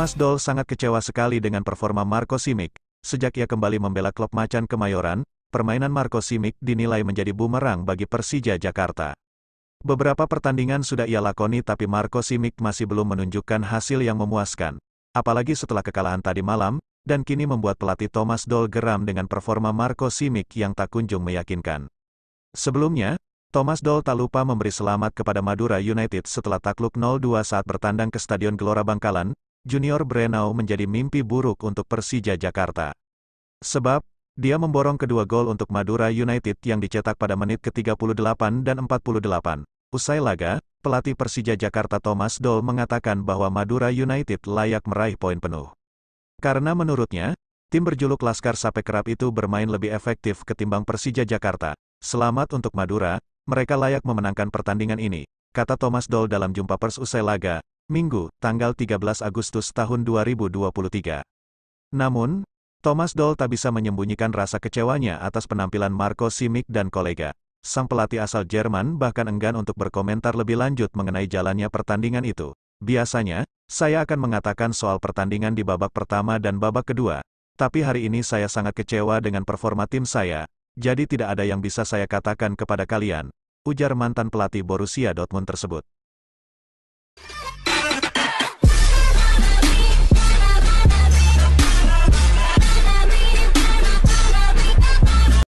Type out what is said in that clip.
Thomas Doll sangat kecewa sekali dengan performa Marco Simic. Sejak ia kembali membela klub macan Kemayoran, permainan Marco Simic dinilai menjadi bumerang bagi Persija Jakarta. Beberapa pertandingan sudah ia lakoni tapi Marco Simic masih belum menunjukkan hasil yang memuaskan. Apalagi setelah kekalahan tadi malam, dan kini membuat pelatih Thomas Doll geram dengan performa Marco Simic yang tak kunjung meyakinkan. Sebelumnya, Thomas Doll tak lupa memberi selamat kepada Madura United setelah takluk 0-2 saat bertandang ke Stadion Gelora Bangkalan, Junior Brenau menjadi mimpi buruk untuk Persija Jakarta. Sebab, dia memborong kedua gol untuk Madura United yang dicetak pada menit ke-38 dan 48. Usai laga, pelatih Persija Jakarta Thomas Doll mengatakan bahwa Madura United layak meraih poin penuh. Karena menurutnya, tim berjuluk Laskar Sape Kerap itu bermain lebih efektif ketimbang Persija Jakarta. Selamat untuk Madura, mereka layak memenangkan pertandingan ini, kata Thomas Doll dalam jumpa pers usai laga, Minggu, tanggal 13 Agustus tahun 2023. Namun, Thomas Doll tak bisa menyembunyikan rasa kecewanya atas penampilan Marco Simic dan kolega. Sang pelatih asal Jerman bahkan enggan untuk berkomentar lebih lanjut mengenai jalannya pertandingan itu. Biasanya, saya akan mengatakan soal pertandingan di babak pertama dan babak kedua. Tapi hari ini saya sangat kecewa dengan performa tim saya, jadi tidak ada yang bisa saya katakan kepada kalian, ujar mantan pelatih Borussia Dortmund tersebut.